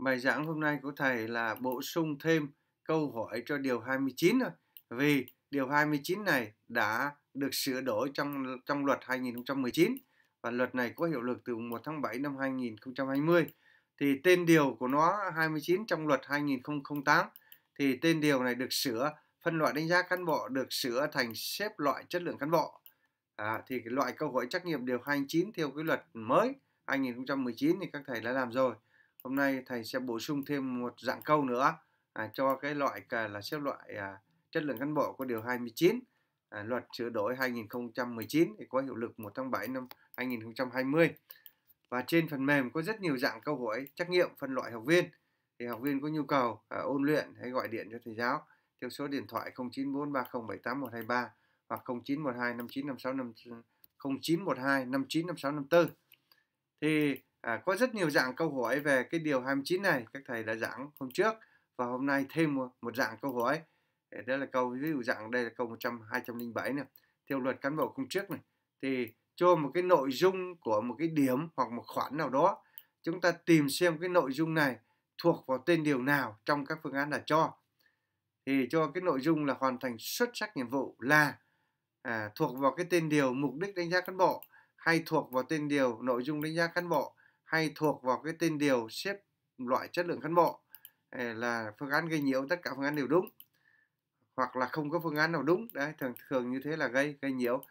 Bài giảng hôm nay của thầy là bổ sung thêm câu hỏi cho điều 29 thôi. Vì điều 29 này đã được sửa đổi trong trong luật 2019 và luật này có hiệu lực từ 1 tháng 7 năm 2020. Thì tên điều của nó 29 trong luật 2008 thì tên điều này được sửa phân loại đánh giá cán bộ được sửa thành xếp loại chất lượng cán bộ. À, thì loại câu hỏi trách nhiệm điều 29 theo cái luật mới 2019 thì các thầy đã làm rồi hôm nay thầy sẽ bổ sung thêm một dạng câu nữa à, cho cái loại à, là xếp loại à, chất lượng cán bộ của điều 29 à, luật sửa đổi 2019 thì có hiệu lực 1 tháng 7 năm 2020 và trên phần mềm có rất nhiều dạng câu hỏi trắc nghiệm phân loại học viên thì học viên có nhu cầu à, ôn luyện hãy gọi điện cho thầy giáo theo số điện thoại 0943078123 hoặc 0912 5956 0912 595654 thì À, có rất nhiều dạng câu hỏi về cái điều 29 này các thầy đã giảng hôm trước và hôm nay thêm một, một dạng câu hỏi đó là câu ví dụ dạng đây là câu 100 207 này theo luật cán bộ công chức này thì cho một cái nội dung của một cái điểm hoặc một khoản nào đó chúng ta tìm xem cái nội dung này thuộc vào tên điều nào trong các phương án là cho thì cho cái nội dung là hoàn thành xuất sắc nhiệm vụ là à, thuộc vào cái tên điều mục đích đánh giá cán bộ hay thuộc vào tên điều nội dung đánh giá cán bộ hay thuộc vào cái tên điều xếp loại chất lượng cán bộ là phương án gây nhiễu tất cả phương án đều đúng hoặc là không có phương án nào đúng đấy thường thường như thế là gây gây nhiễu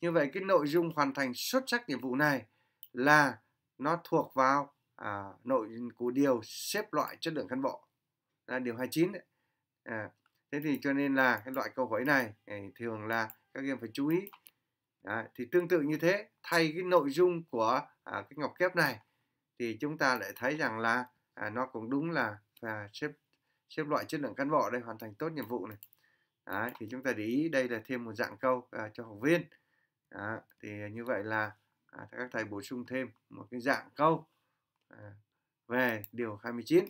như vậy cái nội dung hoàn thành xuất sắc nhiệm vụ này là nó thuộc vào à, nội của điều xếp loại chất lượng cán bộ là điều 29 đấy. À, thế thì cho nên là cái loại câu hỏi này thường là các em phải chú ý à, thì tương tự như thế thay cái nội dung của à, cái ngọc kép này thì chúng ta lại thấy rằng là à, nó cũng đúng là và xếp xếp loại chất lượng cán bộ đây hoàn thành tốt nhiệm vụ này Đấy, thì chúng ta để ý đây là thêm một dạng câu à, cho học viên Đó, thì như vậy là à, các thầy bổ sung thêm một cái dạng câu à, về điều 29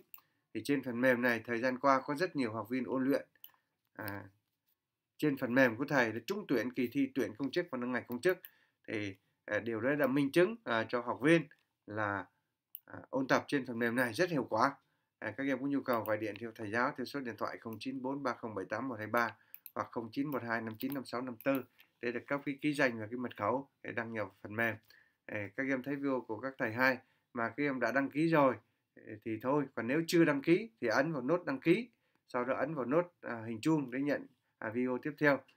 thì trên phần mềm này thời gian qua có rất nhiều học viên ôn luyện à, trên phần mềm của thầy là trúng tuyển kỳ thi tuyển công chức và nâng ngạch công chức thì à, điều đó là minh chứng à, cho học viên là À, ôn tập trên phần mềm này rất hiệu quả à, các em có nhu cầu gọi điện theo thầy giáo theo số điện thoại 0943078123 hoặc 0912595654 để được cấp cái ký danh và cái mật khẩu để đăng nhập phần mềm à, các em thấy video của các thầy hai mà các em đã đăng ký rồi à, thì thôi còn nếu chưa đăng ký thì ấn vào nút đăng ký sau đó ấn vào nút à, hình chuông để nhận à, video tiếp theo